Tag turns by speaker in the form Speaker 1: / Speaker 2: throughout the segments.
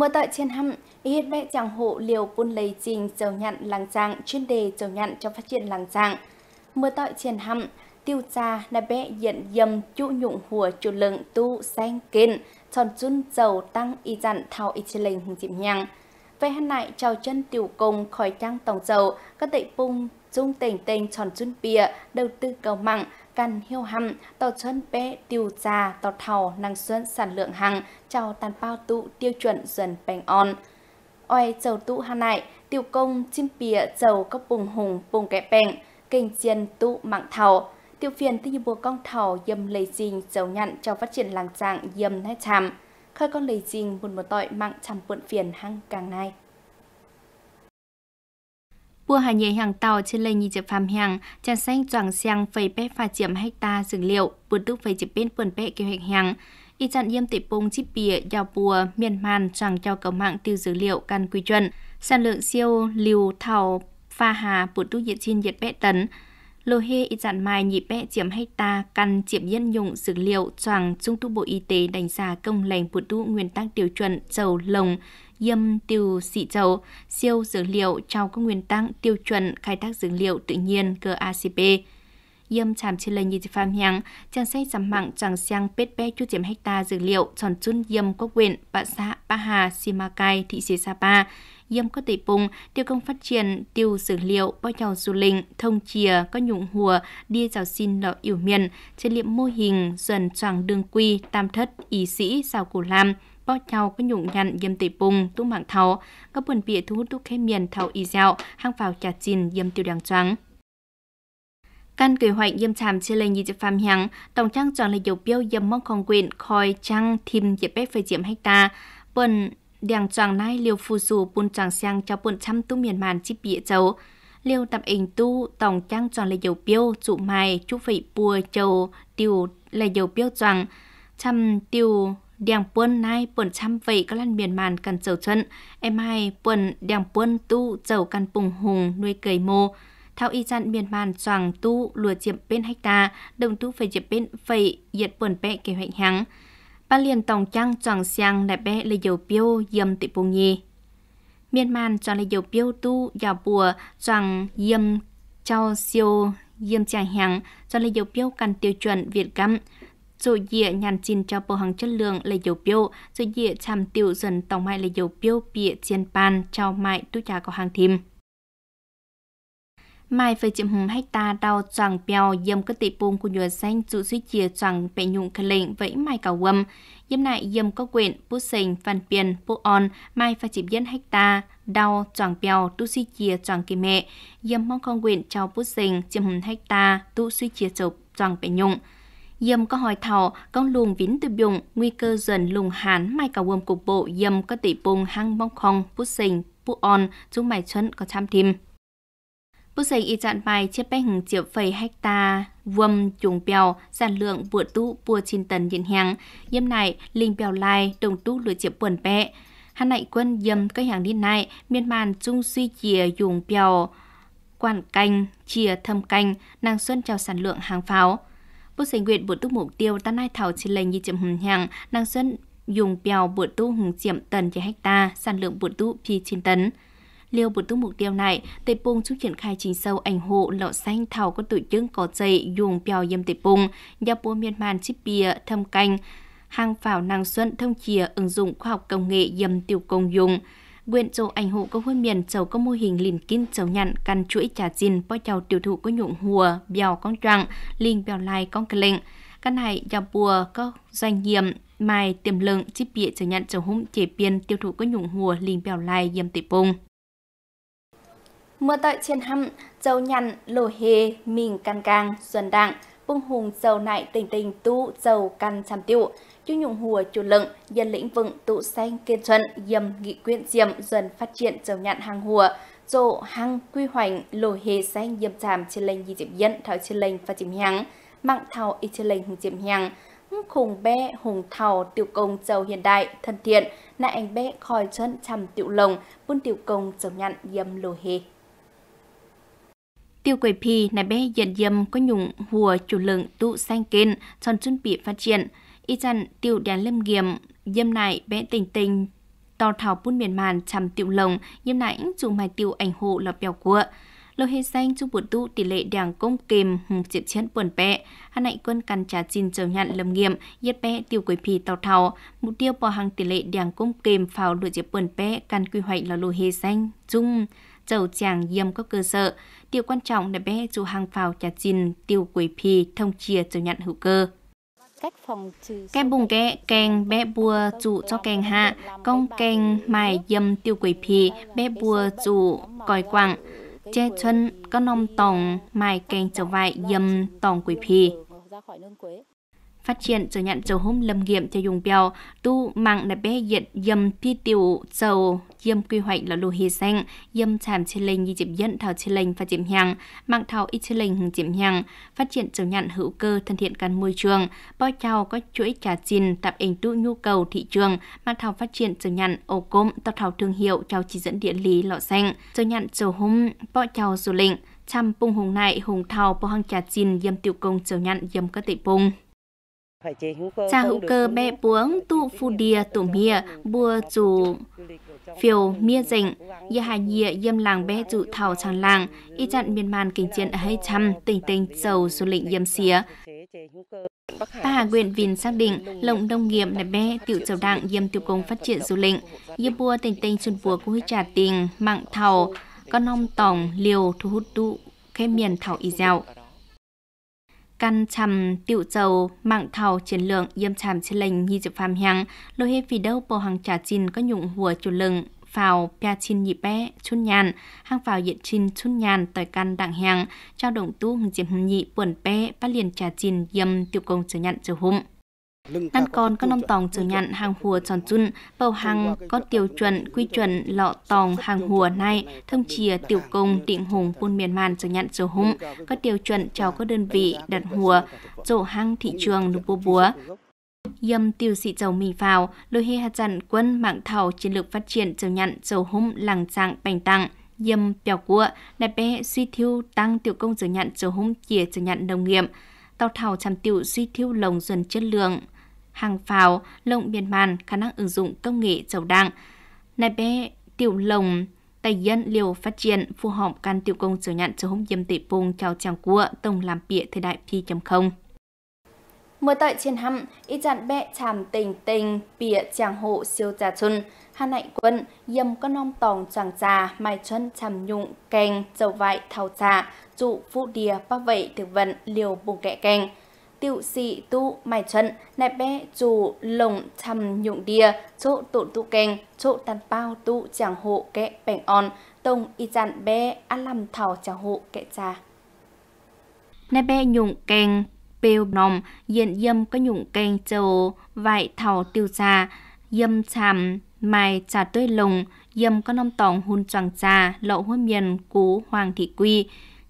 Speaker 1: Mở tại trên hăm, ý vẽ chàng hộ liều buôn lấy trình dầu nhặn làng giang chuyên đề dầu nhặn cho phát triển làng giang. Mở tại trên hăm, tiêu cha là bé nhận dầm chú nhụng hùa chủ lượng tu sang kênh, tròn chun dầu tăng y dặn thao y chi lệnh hùng diệm nhang về hàn lại chào chân tiểu cùng khỏi trang tổng dầu, các tệ bung dung tỉnh tình tròn chun bìa, đầu tư cầu mặng, căn hiêu hầm, tàu chân bé tiểu già, tàu thầu năng xuân sản lượng hàng, chào tàn bao tụ tiêu chuẩn dần bành on. Oai dầu tụ hàn lại, tiểu công chim bìa dầu có bùng hùng bùng kẹp bèn, kinh chiên tụ mạng thầu. tiểu phiền tư như bùa con thầu dầm lấy dình dầu nhặn cho phát triển làng dạng dầm nét chàm khơi con lấy trình một một tội mạng chằm quận phiền hăng càng này. Bùa hà nhẹ hàng tàu trên lây nhị chập phàm hàng, tràn xanh choàng sang phẩy bé pha chiếm hecta dừng liệu, bùn tức phẩy chập bên quần bé kế hoạch hàng. Y chặn yêm tệ bông chip bìa, giao bùa, miền màn choàng cho cầu mạng tiêu dữ liệu căn quy chuẩn. Sản lượng siêu, liều, thảo, pha hà, bùn tức nhiệt trên nhiệt bé tấn, lô hê ít dạn mai nhị bẹ chiếm hay ta căn chiếm nhân dụng dược liệu choàng trung tu bộ y tế đánh giá công lành bụt tu nguyên tắc tiêu chuẩn dầu lồng yêm tiêu xị dầu siêu dược liệu trong các nguyên tắc tiêu chuẩn khai thác dược liệu tự nhiên GACP yêm chạm trên lây nhiệt phàm nhàng, chàng xây giảm mạng chàng sang pết bé chu chiếm hecta dược liệu tròn chun yêm có quyền, bạ xã, ba hà, simakai, thị xã sapa, yêm có tỷ bùng, tiêu công phát triển, tiêu dược liệu, bao nhau du linh, thông chìa, có nhụng hùa, đi rào xin lọ yểu miền, trên liệm mô hình, dần tròn đường quy, tam thất, ý sĩ, sao cổ lam, bao nhau có nhụng nhặn yêm tỷ bùng, tu mạng tháo, các buồn bịa thu hút tu khe miền tháo y dạo, hang vào trà chìn yêm tiêu đàng trắng. Căn kế hoạch yếm chạm chia lên như dịp phàm hằng, tổng trang chọn là dấu biểu yếm mong không quyền khỏi trăng thìm dịp bếp về diệm hecta. Bần đèng tròn nay liều phù dù bùn tròn sang cho bùn trăm tu miền màn chip bịa châu. Liều tập ảnh tu tổng trang tròn là dấu biểu trụ mai chú vị bùa châu tiêu là dấu biểu tròn trăm tiêu đèng quân nay bùn trăm vậy các lăn miền màn cần chầu chân. Em hai bùn đèng quân tu chầu căn bùng hùng nuôi cây mô thao y gian miền màn soàng tu lùa chiếm bên hách ta đồng tu phải chiếm bên phải diệt buồn bẹ kế hoạch hắng ba liền tổng trăng soàng xiang đại bẹ lấy dầu biêu dầm tị bùng nhì miền màn soàng lấy dầu biêu tu giàu bùa soàng dầm cho siêu dầm chàng hằng soàng lấy dầu biêu cần tiêu chuẩn việt găm rồi dịa nhàn chín cho bộ hàng chất lượng lấy dầu biêu, rồi dịa chàm tiêu dần tổng mại lấy dầu biêu bịa chiên pan cho mại tu trà có hàng thìm. Mai về chậm hùng ta đau choàng bèo dâm cơ tị bùng của nhựa xanh dụ suy chia choàng bệ nhụng khả lệnh vẫy mai cào quâm. Dâm lại dâm có quyền bút sình, phần piền, bút on, mai và chịp dân ta đau choàng bèo tu suy chia choàng kỳ mẹ. Dâm mong con quyền trao bút sình chậm hùng ta tu suy chia chụp choàng bệ nhụng. Dâm có hỏi thảo, con luồng vĩnh tư bụng, nguy cơ dần lùng hán mai cào quâm cục bộ dâm có tị bùng hăng mong không, bút sình, bút on, chúng mày chân có tham thêm. Bức giấy y dọn bài chia bách hừng triệu phẩy hecta vùm chuồng bèo sản lượng bữa tú bùa chín tấn hiện hàng yếm này linh bèo lai đồng tú lửa triệu quần bẹ hắn nại quân yếm cây hàng đi này miên màn trung suy chìa dùng bèo quản canh chìa thâm canh năng xuân trao sản lượng hàng pháo bức giấy nguyện bữa tú mục tiêu ta nay thảo trên lệnh như chậm hùng hàng năng xuân dùng bèo bữa tú hừng chiếm tần trên hecta sản lượng bữa tú phi chín tấn Liều bổ tung mục tiêu này, tệ pung giúp triển khai trình sâu ảnh hộ lọ xanh thảo có tổ chức có dây dùng bèo dâm tệ pung, nhà bố miên man chip bia thâm canh, hàng phảo năng xuân thông chìa ứng dụng khoa học công nghệ dâm tiểu công dùng quyện chỗ ảnh hộ có huân miền chầu có mô hình lìn kín chầu nhận căn chuỗi trà dìn bao chầu tiểu thụ có nhụng hùa bèo con trăng liền bèo lai con cờ lệnh căn này nhà bùa có doanh nghiệp mai tiềm lượng chip bịa chầu nhận chầu hung chế biên tiêu thụ có nhụng hùa liền bèo lai dầm tỷ bông mưa tợi trên hăm, dầu nhằn, lồ hề, mình căn càng, xuân đặng, bung hùng dầu nại tình tình tu dầu căn trăm tiệu chú nhung hùa chủ lượng, dân lĩnh vựng tụ xanh kiên thuận dầm nghị quyện diệm, dần phát triển dầu nhạn hàng hùa, dộ hăng quy hoành lồ hề xanh dầm tràm trên lệnh di diệm dân thảo trên lệnh và diệm hàng, mạng thảo y trên lệnh hùng chìm hàng, khùng bé hùng thảo tiểu công dầu hiện đại thân thiện nại anh bé khỏi chân chằm tiệu lồng buôn tiểu công dầu nhặn dầm lồ hề Tiêu quầy phi nà bé dân dâm có nhung hùa chủ lượng tụ sang kênh tròn chuẩn bị phát triển. Y chăn tiêu đàn lâm nghiệm, dâm này bé tình tình to thảo buôn miền màn chằm tiêu lồng, dâm này dùng mài tiêu ảnh hộ là bèo của. Lô hệ xanh chung bụt tụ tỷ lệ đảng công kềm hùng chiếc chiến buồn bẹ Hà nãy quân căn trả chín chờ nhận lâm nghiệm, giết bé tiêu quầy phi tàu thảo. Mục tiêu bỏ hàng tỷ lệ đảng công kềm pháo lụa diệp buồn bẹ căn quy hoạch là lô hệ xanh chung dầu chàng yếm có cơ sở. Điều quan trọng là bé dù hàng phào chả dìn tiêu quỷ phi thông chia dầu nhận hữu cơ cách phòng trừ kem bùng kẹ keng bé bùa trụ cho keng hạ công keng mài dâm tiêu quỷ phì bé bùa trụ còi quặng che chân có nông tòng mài keng trở vại dâm tòng quỷ phì phát triển trở nhận dầu hôm lâm nghiệm cho dùng bèo tu mạng là bé diện dâm thi tiểu dầu yếm quy hoạch là lù hì xanh, yếm chàm trên lênh như chiếm dẫn thảo trên lênh và chiếm hàng, mạng thảo ít trên lênh hừng chiếm hàng, phát triển trồng nhạn hữu cơ thân thiện cắn môi trường, bao chào có chuỗi trà chín tạp ảnh tụ nhu cầu thị trường, mạng thảo phát triển trồng nhạn ổ cốm, tọt thảo thương hiệu chào chỉ dẫn địa lý lọ xanh, trồng nhạn trầu hôm, bao chào du lịch, chăm bung hùng nại hùng thảo bao hàng trà chín yếm tiểu công trồng nhạn yếm các tệ bung. Cha hữu cơ bè buông tu phu đìa tủ mía bùa chủ phiều mía dịnh ya hà nhịa yêm làng bé trụ thảo tràng làng y chặn miền màn kinh chiến ở hay trăm tỉnh tinh sầu du lịch yêm xía Ta Hà Nguyện Vinh xác định lộng nông nghiệp là bé tiểu chầu đặng yêm tiêu công phát triển du lịch như bùa tỉnh tinh xuân bùa cũng hơi trả tình mạng thảo con ông tòng liều thu hút tụ khe miền thảo y dạo căn chằm tiểu dầu mạng thầu chiến lượng yếm chằm trên lệnh như dự phàm hàng lô hết vì đâu bộ hàng trả chín có nhụng hùa chủ lừng phào pia chin nhị bé chun nhàn hang phào diện chin chun nhàn tỏi căn đặng hàng trao động tu hùng diệp nhị buồn bé bắt liền trả chín yếm tiểu công trở nhận trở hụm Ngăn còn có nông tòng trở nhận hàng hùa tròn chun, bầu hàng có tiêu chuẩn, quy chuẩn lọ tòng hàng hùa này, thông chìa tiểu công định hùng buôn miền màn trở nhận trở hùng, có tiêu chuẩn chào các đơn vị đặt hùa, rổ hang thị trường nụ bố búa. Yâm tiêu sĩ dầu mì vào, lôi hê hạt dặn quân mạng thảo chiến lược phát triển trở nhận dầu hùng làng trạng bành tặng yâm bèo cua, đẹp bé suy thiêu tăng tiểu công trở nhận dầu hùng chìa trở nhận đồng nghiệp tàu thảo sản tiểu suy thiêu lồng dần chất lượng, hàng phào, lồng biển màn, khả năng ứng dụng công nghệ dầu đặng, nai bé tiểu lồng, tài dân liều phát triển phù hợp can tiểu công sở nhận sở hữu dâm tỷ vùng chào chàng cua tổng làm bịa thời đại P.0. Mùa tại trên hăm, y chặn bẹ chàm tình tình, bịa chàng hộ siêu trà chun, hà nạnh quân, yầm con nong tòng chàng già mai chân chàm nhụng, kèn dầu vại, thảo trà, trụ, phụ đìa, bác vệ thực vận, liều bùng kẹ kèn Tiểu sĩ tu mai chân, nẹp bẹ chủ lồng chằm nhụng đìa, chỗ tổn tu kèn chỗ tàn bao tu chàng hộ kẹ bèn on, tông y chặn bẹ ăn làm thảo chàng hộ kẹ trà. Nẹp bẹ nhụng kèn bêu nòng diện dâm có nhụng kênh châu vại thảo tiêu trà dâm chàm mài trà tươi lùng dâm có nông tòng hôn choàng trà lậu hôn miền cú hoàng thị quy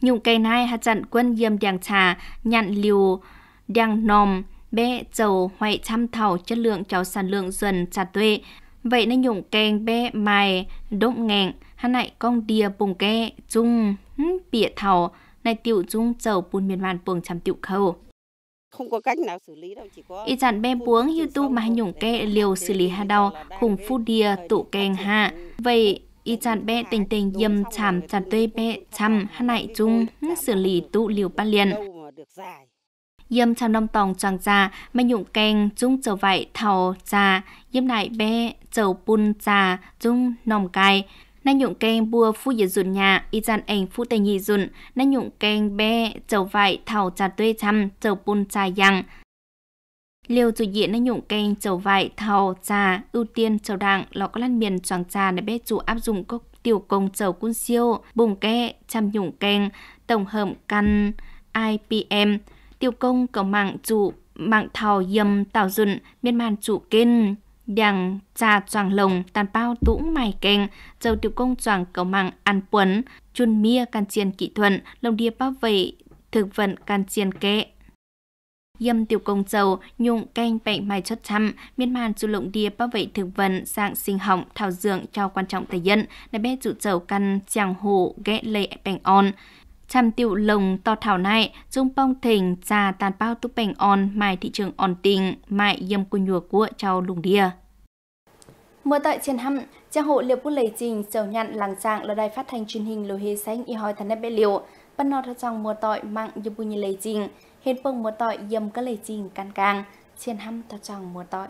Speaker 1: nhụng kênh hai hạt trận quân dâm đàng trà nhận liều đàng nòm bé chầu hoại chăm thảo chất lượng cháu sản lượng dần trà tuệ vậy nên nhụng kênh bé mài đỗng ngẹn hắn lại con đìa bùng ke chung bịa thảo này tiểu dung chầu bùn miền màn buồng chăm tiểu khâu không có cách nào xử lý đâu chỉ có y dàn bê buống như tu mà nhung kê liều xử lý hà đau khủng phu đìa tụ kèng hạ vậy y chặn bê tình tình dâm chạm chặt tê bê chăm hà nại chung xử lý tụ liều ba liền yếm chăm năm tòng tràng già mà nhụng keng chung trở vậy thầu già yếm nại bé chầu bun già chung nòng cài na nhụng keng bua phu dịch dùn nhà y dàn ảnh phu tây nhì dùn na nhụng keng bê chầu vải thảo trà tuê chăm chầu bùn trà yang liều chủ diện na nhụng keng chầu vải thảo trà ưu tiên chầu đặng lọ có lăn miền choàng trà để bé chủ áp dụng các tiểu công chầu quân siêu bùng kẹ chăm nhụng keng tổng hợp căn IPM tiêu công cầu mạng chủ mạng thảo yầm tạo dùn miên man chủ kinh đằng trà choàng lồng tàn bao tũng mài keng dầu tiểu công choàng cầu mạng ăn quấn chun mia can chiên kỹ thuận lồng đia bao vệ thực vận can chiên kệ Dâm tiểu công dầu, nhung canh bệnh mài chất chăm, miên man chu lộng đia bao vệ thực vận, dạng sinh hỏng, thảo dưỡng cho quan trọng tài dân, đại bé trụ dầu căn chàng hồ ghé lệ bệnh on. Chăm tiểu lồng to thảo này, dung bong thỉnh già tàn bao túc bành on mai thị trường on tình, mai yâm của nhùa của cháu lùng đìa. Mưa tại trên hâm trang hộ liệu của lấy trình sầu nhận làng trạng là đài phát thanh truyền hình lưu hê sánh y hỏi thần nếp bế liệu. Bắt nọ thật trong mùa tội mạng yâm của như lấy trình, hiện phương mùa tội yâm các lấy trình càng càng, trên hâm thật trong mùa tội.